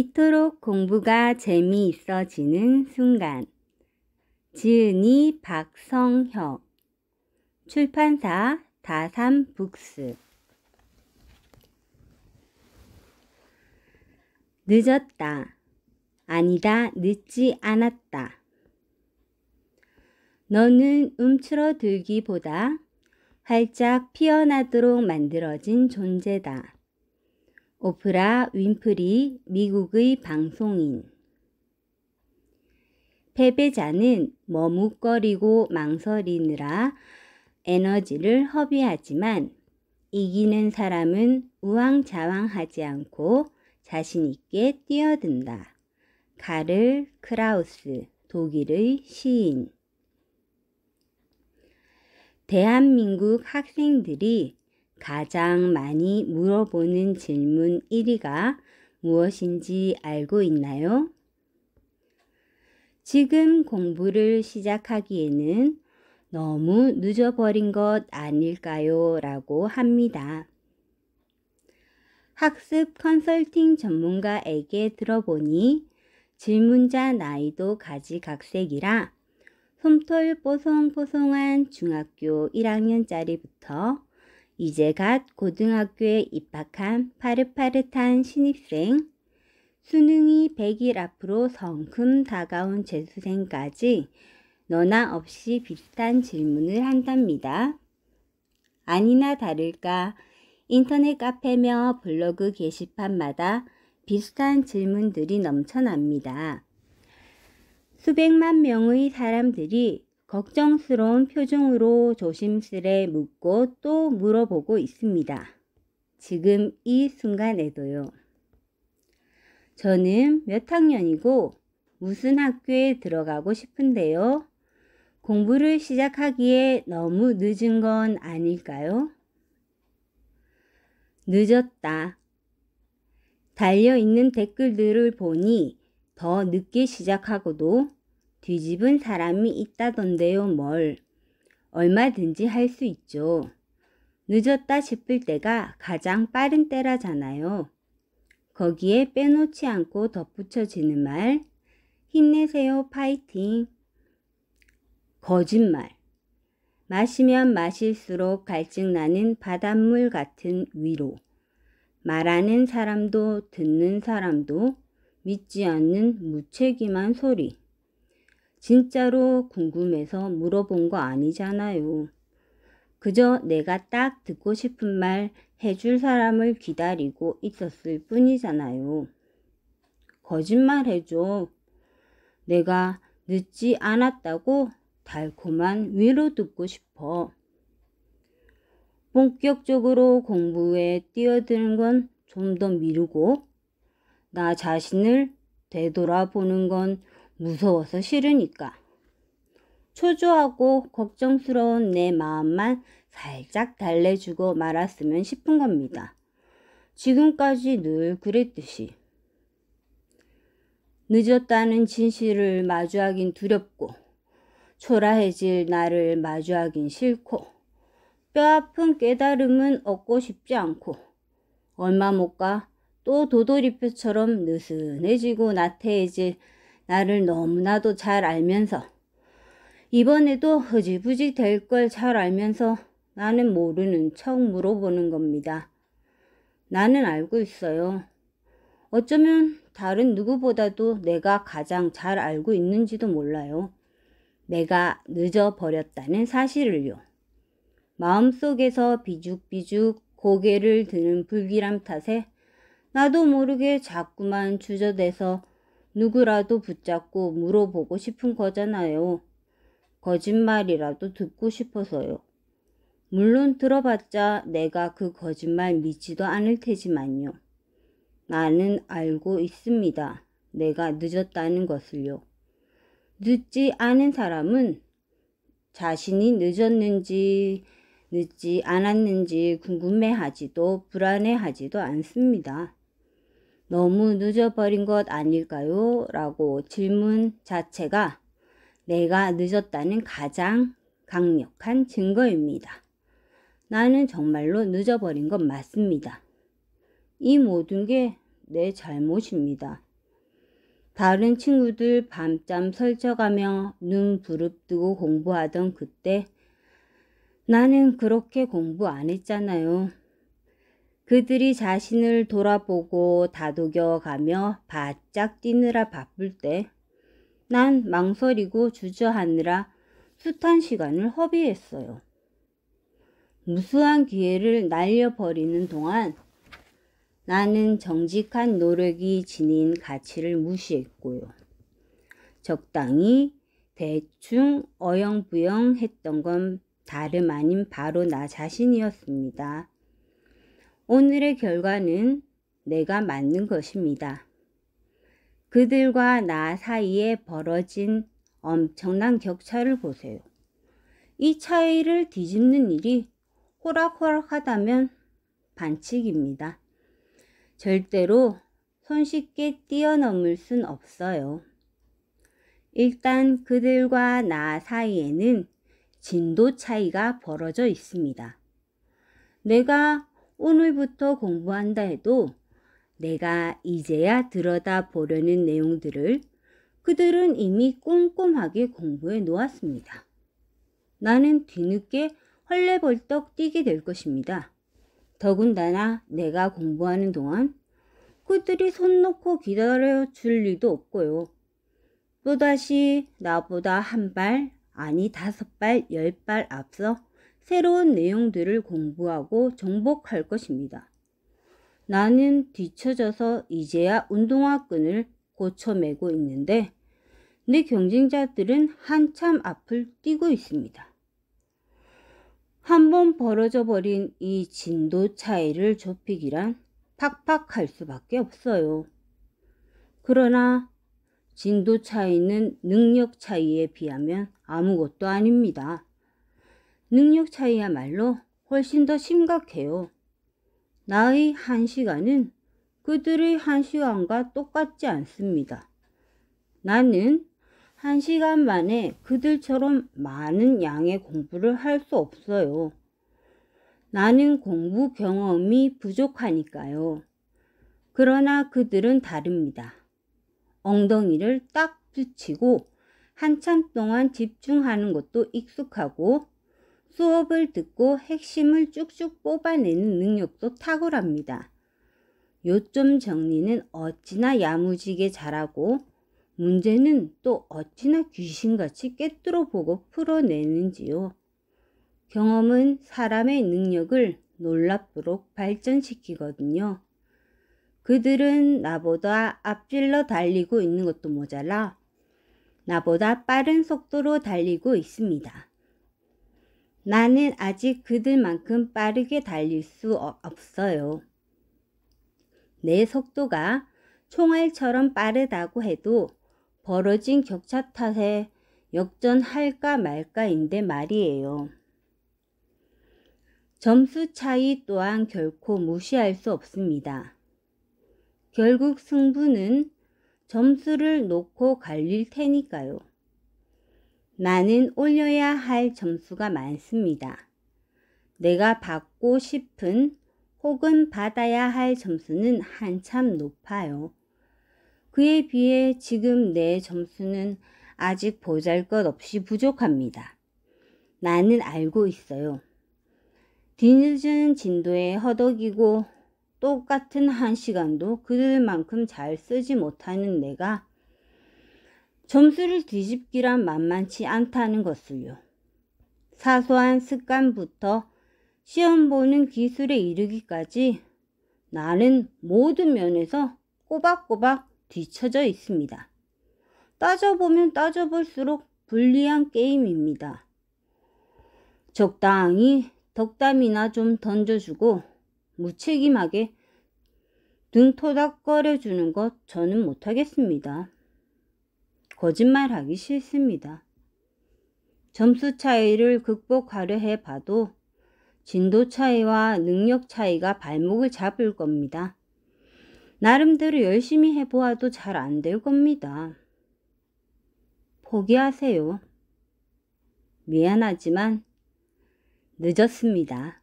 이토록 공부가 재미있어지는 순간. 지은이 박성혁. 출판사 다산북스. 늦었다. 아니다, 늦지 않았다. 너는 움츠러들기보다 활짝 피어나도록 만들어진 존재다. 오프라 윈프리 미국의 방송인 패배자는 머뭇거리고 망설이느라 에너지를 허비하지만 이기는 사람은 우왕좌왕하지 않고 자신있게 뛰어든다. 가를 크라우스, 독일의 시인. 대한민국 학생들이 가장 많이 물어보는 질문 1위가 무엇인지 알고 있나요? 지금 공부를 시작하기에는 너무 늦어버린 것 아닐까요? 라고 합니다. 학습 컨설팅 전문가에게 들어보니 질문자 나이도 가지각색이라 솜털 뽀송뽀송한 중학교 1학년짜리부터 이제 갓 고등학교에 입학한 파릇파릇한 신입생, 수능이 100일 앞으로 성큼 다가온 재수생까지 너나 없이 비슷한 질문을 한답니다. 아니나 다를까 인터넷 카페며 블로그 게시판마다 비슷한 질문들이 넘쳐납니다. 수백만 명의 사람들이 걱정스러운 표정으로 조심스레 묻고 또 물어보고 있습니다. 지금 이 순간에도요. 저는 몇 학년이고 무슨 학교에 들어가고 싶은데요. 공부를 시작하기에 너무 늦은 건 아닐까요? 늦었다. 달려있는 댓글들을 보니 더 늦게 시작하고도 뒤집은 그 사람이 있다던데요, 뭘. 얼마든지 할 수 있죠. 늦었다 싶을 때가 가장 빠른 때라잖아요. 거기에 빼놓지 않고 덧붙여지는 말, 힘내세요, 파이팅. 거짓말. 마시면 마실수록 갈증나는 바닷물 같은 위로. 말하는 사람도 듣는 사람도 믿지 않는 무책임한 소리. 진짜로 궁금해서 물어본 거 아니잖아요. 그저 내가 딱 듣고 싶은 말 해줄 사람을 기다리고 있었을 뿐이잖아요. 거짓말 해줘. 내가 늦지 않았다고 달콤한 위로 듣고 싶어. 본격적으로 공부에 뛰어드는 건 좀 더 미루고 나 자신을 되돌아보는 건 무서워서 싫으니까. 초조하고 걱정스러운 내 마음만 살짝 달래주고 말았으면 싶은 겁니다. 지금까지 늘 그랬듯이. 늦었다는 진실을 마주하긴 두렵고, 초라해질 나를 마주하긴 싫고, 뼈아픈 깨달음은 얻고 싶지 않고, 얼마 못 가 또 도돌이표처럼 느슨해지고 나태해질 나를 너무나도 잘 알면서 이번에도 흐지부지 될 걸 잘 알면서 나는 모르는 척 물어보는 겁니다. 나는 알고 있어요. 어쩌면 다른 누구보다도 내가 가장 잘 알고 있는지도 몰라요. 내가 늦어버렸다는 사실을요. 마음속에서 비죽비죽 고개를 드는 불길함 탓에 나도 모르게 자꾸만 주저대서 누구라도 붙잡고 물어보고 싶은 거잖아요. 거짓말이라도 듣고 싶어서요. 물론 들어봤자 내가 그 거짓말 믿지도 않을 테지만요. 나는 알고 있습니다. 내가 늦었다는 것을요. 늦지 않은 사람은 자신이 늦었는지 늦지 않았는지 궁금해하지도 불안해하지도 않습니다. 너무 늦어버린 것 아닐까요? 라고 질문 자체가 내가 늦었다는 가장 강력한 증거입니다. 나는 정말로 늦어버린 것 맞습니다. 이 모든 게 내 잘못입니다. 다른 친구들 밤잠 설쳐가며 눈 부릅뜨고 공부하던 그때 나는 그렇게 공부 안 했잖아요. 그들이 자신을 돌아보고 다독여가며 바짝 뛰느라 바쁠 때 난 망설이고 주저하느라 숱한 시간을 허비했어요. 무수한 기회를 날려버리는 동안 나는 정직한 노력이 지닌 가치를 무시했고요. 적당히 대충 어영부영 했던 건 다름 아닌 바로 나 자신이었습니다. 오늘의 결과는 내가 맞는 것입니다. 그들과 나 사이에 벌어진 엄청난 격차를 보세요. 이 차이를 뒤집는 일이 호락호락하다면 반칙입니다. 절대로 손쉽게 뛰어넘을 순 없어요. 일단 그들과 나 사이에는 진도 차이가 벌어져 있습니다. 내가 오늘부터 공부한다 해도 내가 이제야 들여다 보려는 내용들을 그들은 이미 꼼꼼하게 공부해 놓았습니다. 나는 뒤늦게 헐레벌떡 뛰게 될 것입니다. 더군다나 내가 공부하는 동안 그들이 손 놓고 기다려 줄 리도 없고요. 또다시 나보다 한 발, 아니 다섯 발, 열 발 앞서 새로운 내용들을 공부하고 정복할 것입니다. 나는 뒤처져서 이제야 운동화 끈을 고쳐매고 있는데 내 경쟁자들은 한참 앞을 뛰고 있습니다. 한번 벌어져 버린 이 진도 차이를 좁히기란 팍팍할 수밖에 없어요. 그러나 진도 차이는 능력 차이에 비하면 아무것도 아닙니다. 능력 차이야말로 훨씬 더 심각해요. 나의 한 시간은 그들의 한 시간과 똑같지 않습니다. 나는 한 시간 만에 그들처럼 많은 양의 공부를 할 수 없어요. 나는 공부 경험이 부족하니까요. 그러나 그들은 다릅니다. 엉덩이를 딱 붙이고 한참 동안 집중하는 것도 익숙하고 수업을 듣고 핵심을 쭉쭉 뽑아내는 능력도 탁월합니다. 요점 정리는 어찌나 야무지게 잘하고 문제는 또 어찌나 귀신같이 깨뜨려 보고 풀어내는지요. 경험은 사람의 능력을 놀랍도록 발전시키거든요. 그들은 나보다 앞질러 달리고 있는 것도 모자라 나보다 빠른 속도로 달리고 있습니다. 나는 아직 그들만큼 빠르게 달릴 수 어, 없어요. 내 속도가 총알처럼 빠르다고 해도 벌어진 격차 탓에 역전할까 말까인데 말이에요. 점수 차이 또한 결코 무시할 수 없습니다. 결국 승부는 점수를 놓고 갈릴 테니까요. 나는 올려야 할 점수가 많습니다. 내가 받고 싶은 혹은 받아야 할 점수는 한참 높아요. 그에 비해 지금 내 점수는 아직 보잘 것 없이 부족합니다. 나는 알고 있어요. 뒤늦은 진도에 허덕이고 똑같은 한 시간도 그들만큼 잘 쓰지 못하는 내가 점수를 뒤집기란 만만치 않다는 것을요. 사소한 습관부터 시험 보는 기술에 이르기까지 나는 모든 면에서 꼬박꼬박 뒤처져 있습니다. 따져보면 따져볼수록 불리한 게임입니다. 적당히 덕담이나 좀 던져주고 무책임하게 눈 토닥거려주는 것 저는 못하겠습니다. 거짓말하기 싫습니다. 점수 차이를 극복하려 해봐도 진도 차이와 능력 차이가 발목을 잡을 겁니다. 나름대로 열심히 해보아도 잘 안 될 겁니다. 포기하세요. 미안하지만 늦었습니다.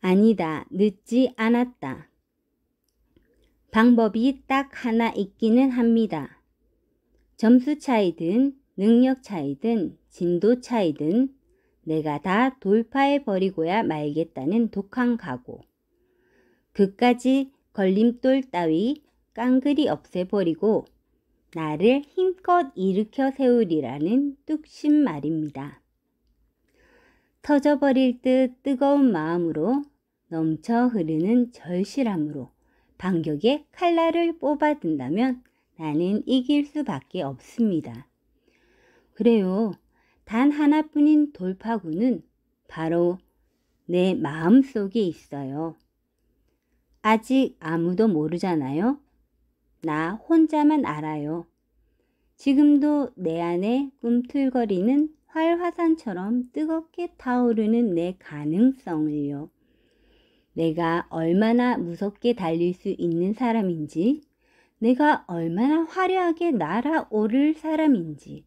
아니다. 늦지 않았다. 방법이 딱 하나 있기는 합니다. 점수 차이든 능력 차이든 진도 차이든 내가 다 돌파해 버리고야 말겠다는 독한 각오. 그까지 걸림돌 따위 깡그리 없애버리고 나를 힘껏 일으켜 세우리라는 뚝심 말입니다. 터져버릴 듯 뜨거운 마음으로 넘쳐 흐르는 절실함으로 반격에 칼날을 뽑아든다면 나는 이길 수밖에 없습니다. 그래요. 단 하나뿐인 돌파구는 바로 내 마음 속에 있어요. 아직 아무도 모르잖아요. 나 혼자만 알아요. 지금도 내 안에 꿈틀거리는 활화산처럼 뜨겁게 타오르는 내 가능성을요. 내가 얼마나 무섭게 달릴 수 있는 사람인지, 내가 얼마나 화려하게 날아오를 사람인지,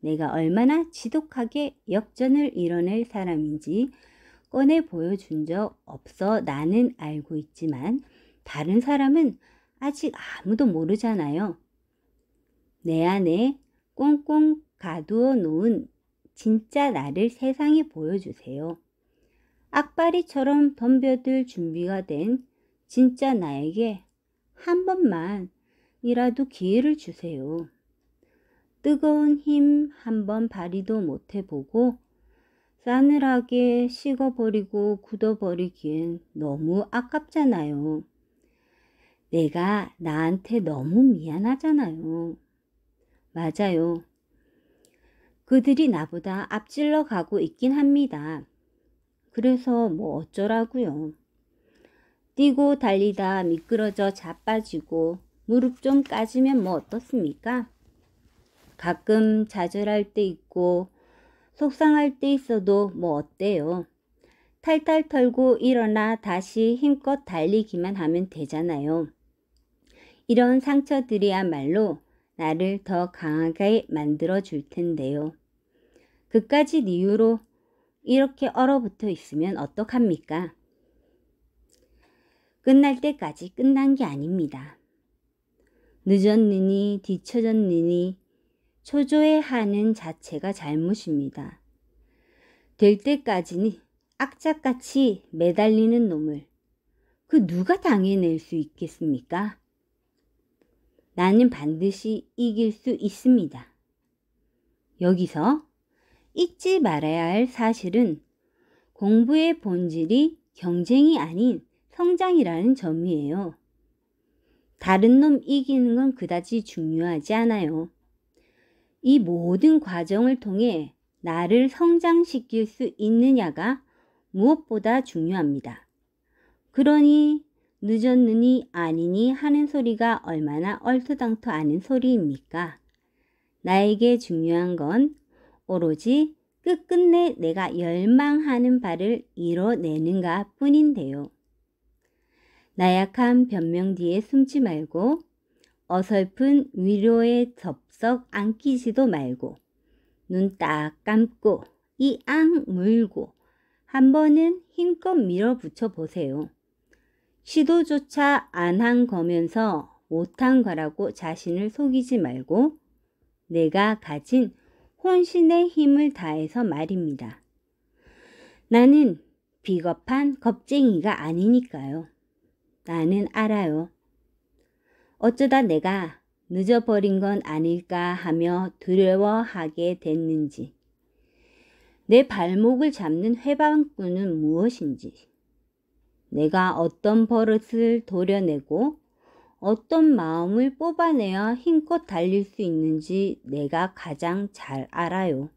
내가 얼마나 지독하게 역전을 이뤄낼 사람인지 꺼내 보여준 적 없어 나는 알고 있지만 다른 사람은 아직 아무도 모르잖아요. 내 안에 꽁꽁 가두어 놓은 진짜 나를 세상에 보여주세요. 악바리처럼 덤벼들 준비가 된 진짜 나에게 한 번만이라도 기회를 주세요. 뜨거운 힘 한 번 발휘도 못해보고 싸늘하게 식어버리고 굳어버리기엔 너무 아깝잖아요. 내가 나한테 너무 미안하잖아요. 맞아요. 그들이 나보다 앞질러 가고 있긴 합니다. 그래서 뭐 어쩌라고요. 뛰고 달리다 미끄러져 자빠지고 무릎 좀 까지면 뭐 어떻습니까? 가끔 좌절할 때 있고 속상할 때 있어도 뭐 어때요? 탈탈 털고 일어나 다시 힘껏 달리기만 하면 되잖아요. 이런 상처들이야말로 나를 더 강하게 만들어 줄 텐데요. 그까지 이유로 이렇게 얼어붙어 있으면 어떡합니까? 끝날 때까지 끝난 게 아닙니다. 늦었느니 뒤처졌느니 초조해하는 자체가 잘못입니다. 될 때까지는 악착같이 매달리는 놈을 그 누가 당해낼 수 있겠습니까? 나는 반드시 이길 수 있습니다. 여기서 잊지 말아야 할 사실은 공부의 본질이 경쟁이 아닌 성장이라는 점이에요. 다른 놈 이기는 건 그다지 중요하지 않아요. 이 모든 과정을 통해 나를 성장시킬 수 있느냐가 무엇보다 중요합니다. 그러니 늦었느니 아니니 하는 소리가 얼마나 얼토당토 않은 소리입니까? 나에게 중요한 건 오로지 끝끝내 내가 열망하는 바를 이뤄내는가 뿐인데요. 나약한 변명 뒤에 숨지 말고 어설픈 위로에 접속 안기지도 말고 눈 딱 감고 이 앙 물고 한 번은 힘껏 밀어붙여 보세요. 시도조차 안 한 거면서 못한 거라고 자신을 속이지 말고 내가 가진 혼신의 힘을 다해서 말입니다. 나는 비겁한 겁쟁이가 아니니까요. 나는 알아요. 어쩌다 내가 늦어버린 건 아닐까 하며 두려워하게 됐는지 내 발목을 잡는 회방꾼은 무엇인지 내가 어떤 버릇을 도려내고 어떤 마음을 뽑아내야 힘껏 달릴 수 있는지 내가 가장 잘 알아요.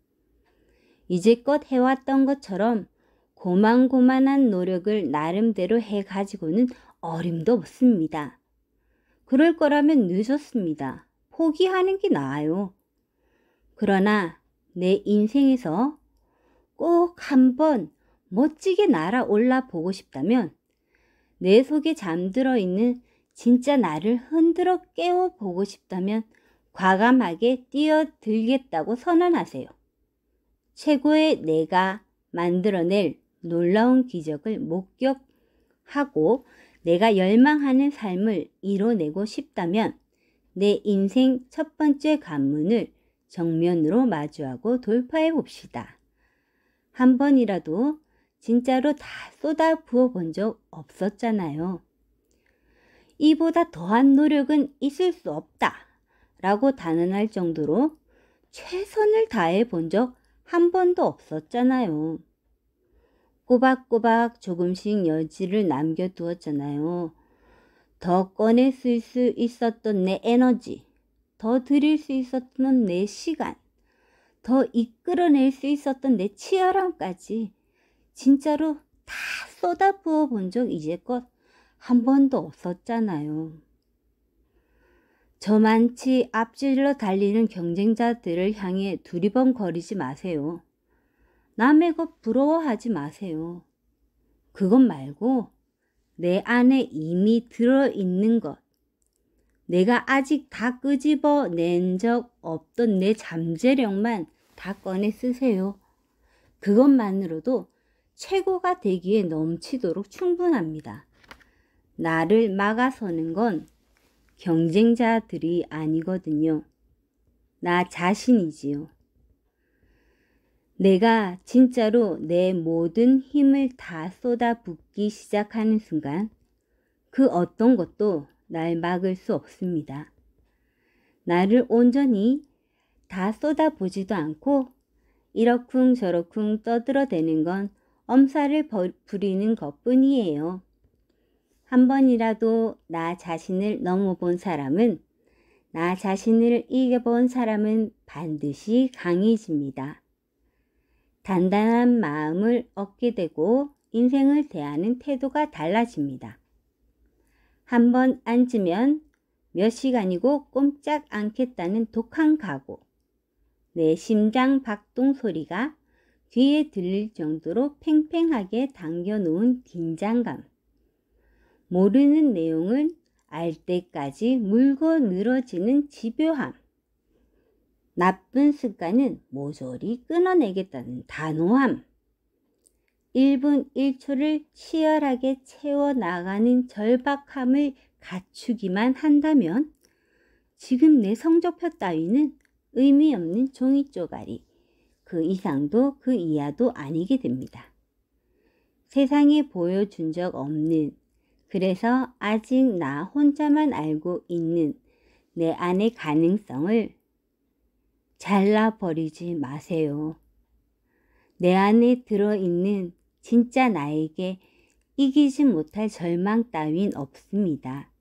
이제껏 해왔던 것처럼 고만고만한 노력을 나름대로 해가지고는 어림도 없습니다. 그럴 거라면 늦었습니다. 포기하는 게 나아요. 그러나 내 인생에서 꼭 한번 멋지게 날아올라 보고 싶다면 내 속에 잠들어 있는 진짜 나를 흔들어 깨워 보고 싶다면 과감하게 뛰어들겠다고 선언하세요. 최고의 내가 만들어낼 놀라운 기적을 목격하고 내가 열망하는 삶을 이뤄내고 싶다면 내 인생 첫 번째 관문을 정면으로 마주하고 돌파해 봅시다. 한 번이라도 진짜로 다 쏟아 부어 본 적 없었잖아요. 이보다 더한 노력은 있을 수 없다 라고 단언할 정도로 최선을 다해 본 적 한 번도 없었잖아요. 꼬박꼬박 조금씩 여지를 남겨두었잖아요. 더꺼낼수 있었던 내 에너지, 더 드릴 수 있었던 내 시간, 더 이끌어낼 수 있었던 내 치열함까지 진짜로 다 쏟아부어 본 적 이제껏 한 번도 없었잖아요. 저만치 앞질러 달리는 경쟁자들을 향해 두리번거리지 마세요. 남의 것 부러워하지 마세요. 그것 말고 내 안에 이미 들어있는 것, 내가 아직 다 끄집어 낸 적 없던 내 잠재력만 다 꺼내 쓰세요. 그것만으로도 최고가 되기에 넘치도록 충분합니다. 나를 막아서는 건 경쟁자들이 아니거든요. 나 자신이지요. 내가 진짜로 내 모든 힘을 다 쏟아붓기 시작하는 순간 그 어떤 것도 날 막을 수 없습니다. 나를 온전히 다 쏟아보지도 않고 이러쿵저러쿵 떠들어대는 건 엄살을 부리는 것뿐이에요. 한 번이라도 나 자신을 넘어본 사람은 나 자신을 이겨본 사람은 반드시 강해집니다. 단단한 마음을 얻게 되고 인생을 대하는 태도가 달라집니다. 한 번 앉으면 몇 시간이고 꼼짝 않겠다는 독한 각오. 내 심장 박동 소리가 귀에 들릴 정도로 팽팽하게 당겨놓은 긴장감. 모르는 내용은 알 때까지 물고 늘어지는 집요함. 나쁜 습관은 모조리 끊어내겠다는 단호함. 1분 1초를 치열하게 채워나가는 절박함을 갖추기만 한다면 지금 내 성적표 따위는 의미 없는 종이 쪼가리, 그 이상도 그 이하도 아니게 됩니다. 세상에 보여준 적 없는 그래서 아직 나 혼자만 알고 있는 내 안의 가능성을 잘라버리지 마세요. 내 안에 들어있는 진짜 나에게 이기지 못할 절망 따윈 없습니다.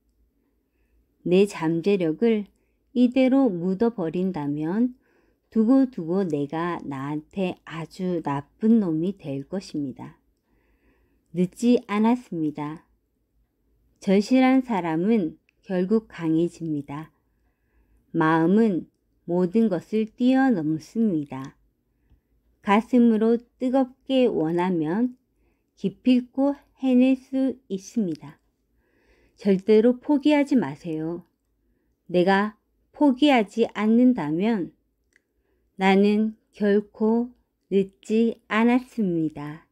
내 잠재력을 이대로 묻어버린다면 두고두고 내가 나한테 아주 나쁜 놈이 될 것입니다. 늦지 않았습니다. 절실한 사람은 결국 강해집니다. 마음은 모든 것을 뛰어넘습니다. 가슴으로 뜨겁게 원하면 기필코 해낼 수 있습니다. 절대로 포기하지 마세요. 내가 포기하지 않는다면 나는 결코 늦지 않았습니다.